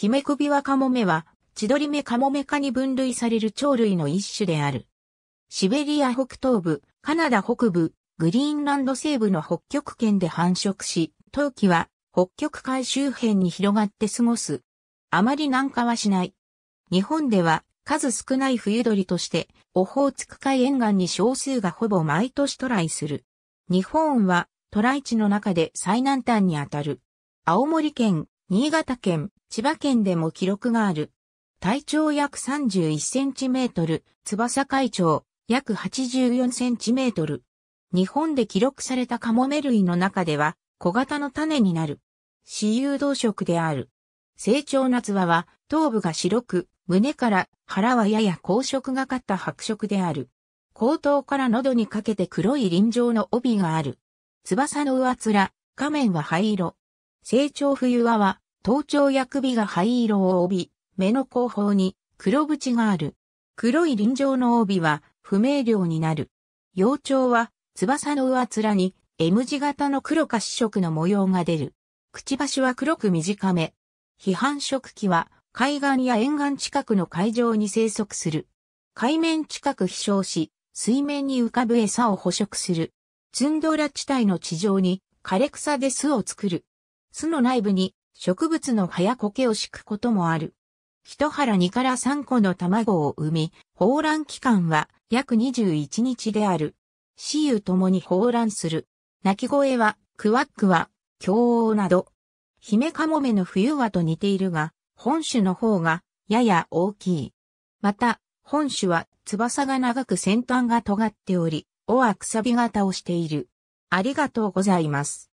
ヒメクビワカモメは、千鳥目カモメ科に分類される鳥類の一種である。シベリア北東部、カナダ北部、グリーンランド西部の北極圏で繁殖し、冬季は北極海周辺に広がって過ごす。あまり南下はしない。日本では数少ない冬鳥として、オホーツク海沿岸に少数がほぼ毎年トライする。日本はトライ地の中で最南端にあたる。青森県新潟県、千葉県でも記録がある。体長約31センチメートル、翼海長約84センチメートル。日本で記録されたカモメ類の中では小型の種になる。私有動植である。成長夏場は頭部が白く、胸から腹はやや光色がかった白色である。後頭から喉にかけて黒い輪状の帯がある。翼の上面、仮面は灰色。成長冬輪は、頭頂や首が灰色を帯び、目の後方に黒縁がある。黒い輪状の帯は不明瞭になる。幼鳥は翼の上面に M 字型の黒か紫色の模様が出る。くちばしは黒く短め。批判食器は海岸や沿岸近くの海上に生息する。海面近く飛翔し、水面に浮かぶ餌を捕食する。ツンドラ地帯の地上に枯れ草で巣を作る。巣の内部に植物の葉や苔を敷くこともある。一腹2から3個の卵を産み、放卵期間は約21日である。雌雄ともに放卵する。鳴き声は、クワックは、強王など。ヒメカモメの冬はと似ているが、本種の方が、やや大きい。また、本種は翼が長く先端が尖っており、尾はくさび型をしている。ありがとうございます。